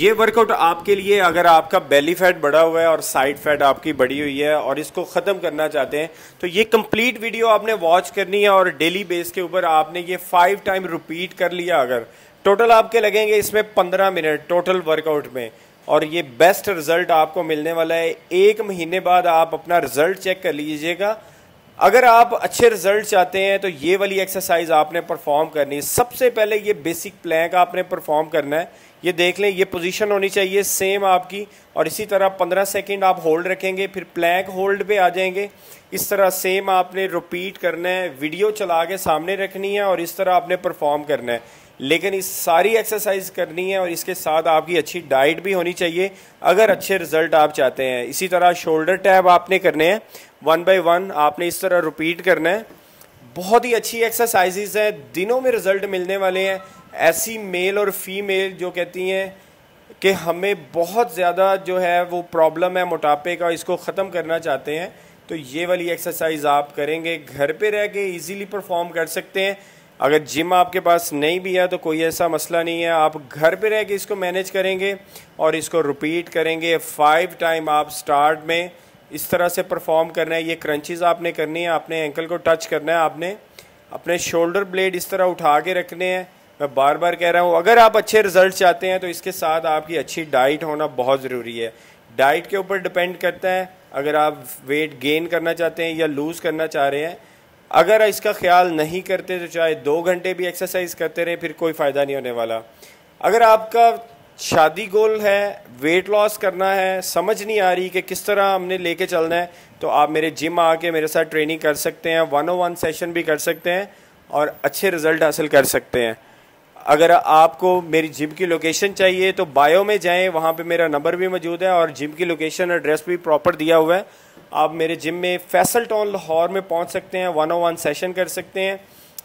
ये वर्कआउट आपके लिए अगर आपका बेली फैट बढ़ा हुआ है और साइड फैट आपकी बढ़ी हुई है और इसको ख़त्म करना चाहते हैं तो ये कंप्लीट वीडियो आपने वॉच करनी है और डेली बेस के ऊपर आपने ये फाइव टाइम रिपीट कर लिया अगर टोटल आपके लगेंगे इसमें पंद्रह मिनट टोटल वर्कआउट में और ये बेस्ट रिजल्ट आपको मिलने वाला है एक महीने बाद आप अपना रिजल्ट चेक कर लीजिएगा अगर आप अच्छे रिजल्ट चाहते हैं तो ये वाली एक्सरसाइज आपने परफॉर्म करनी है सबसे पहले ये बेसिक प्लैंक आपने परफॉर्म करना है ये देख लें ये पोजीशन होनी चाहिए सेम आपकी और इसी तरह 15 सेकंड आप होल्ड रखेंगे फिर प्लैंक होल्ड पे आ जाएंगे इस तरह सेम आपने रिपीट करना है वीडियो चला के सामने रखनी है और इस तरह आपने परफॉर्म करना है लेकिन इस सारी एक्सरसाइज करनी है और इसके साथ आपकी अच्छी डाइट भी होनी चाहिए अगर अच्छे रिजल्ट आप चाहते हैं इसी तरह शोल्डर टैब आपने करने हैं वन बाय वन आपने इस तरह रिपीट करना है बहुत ही अच्छी एक्सरसाइजेज हैं दिनों में रिजल्ट मिलने वाले हैं ऐसी मेल और फीमेल जो कहती हैं कि हमें बहुत ज़्यादा जो है वो प्रॉब्लम है मोटापे का इसको ख़त्म करना चाहते हैं तो ये वाली एक्सरसाइज आप करेंगे घर पे रह के ईजिली परफॉर्म कर सकते हैं अगर जिम आपके पास नहीं भी है तो कोई ऐसा मसला नहीं है आप घर पे रह के इसको मैनेज करेंगे और इसको रिपीट करेंगे फाइव टाइम आप स्टार्ट में इस तरह से परफॉर्म करना है ये क्रंचेज आपने करनी है आपने एंकल को टच करना है आपने अपने शोल्डर ब्लेड इस तरह उठा के रखने हैं मैं बार बार कह रहा हूँ अगर आप अच्छे रिजल्ट चाहते हैं तो इसके साथ आपकी अच्छी डाइट होना बहुत ज़रूरी है डाइट के ऊपर डिपेंड करता है अगर आप वेट गेन करना चाहते हैं या लूज़ करना चाह रहे हैं अगर इसका ख्याल नहीं करते तो चाहे दो घंटे भी एक्सरसाइज करते रहें फिर कोई फ़ायदा नहीं होने वाला अगर आपका शादी गोल है वेट लॉस करना है समझ नहीं आ रही कि किस तरह हमने लेके चलना है तो आप मेरे जिम आके मेरे साथ ट्रेनिंग कर सकते हैं वन ओ वन सेशन भी कर सकते हैं और अच्छे रिजल्ट हासिल कर सकते हैं अगर आपको मेरी जिम की लोकेशन चाहिए तो बायो में जाएं वहाँ पे मेरा नंबर भी मौजूद है और जिम की लोकेशन एड्रेस भी प्रॉपर दिया हुआ है आप मेरे जिम में फैसल टाउन लाहौर में पहुंच सकते हैं वन ऑन वन सेशन कर सकते हैं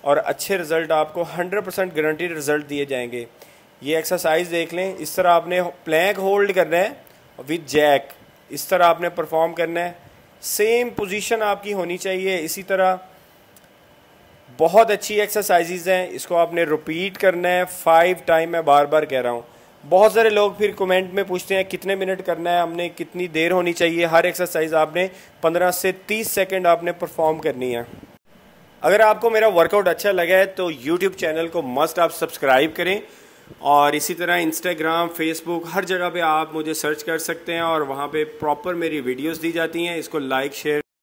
और अच्छे रिज़ल्ट आपको 100 परसेंट गारंटीड रिज़ल्ट दिए जाएंगे ये एक्सरसाइज देख लें इस तरह आपने प्लैंक होल्ड करना है विद जैक इस तरह आपने परफॉर्म करना है सेम पोजिशन आपकी होनी चाहिए इसी तरह बहुत अच्छी एक्सरसाइजेज हैं इसको आपने रिपीट करना है फाइव टाइम मैं बार बार कह रहा हूँ बहुत सारे लोग फिर कमेंट में पूछते हैं कितने मिनट करना है हमने कितनी देर होनी चाहिए हर एक्सरसाइज आपने 15 से 30 सेकंड आपने परफॉर्म करनी है अगर आपको मेरा वर्कआउट अच्छा लगा है तो यूट्यूब चैनल को मस्ट आप सब्सक्राइब करें और इसी तरह इंस्टाग्राम फेसबुक हर जगह पे आप मुझे सर्च कर सकते हैं और वहाँ पे प्रॉपर मेरी वीडियोस दी जाती हैं इसको लाइक शेयर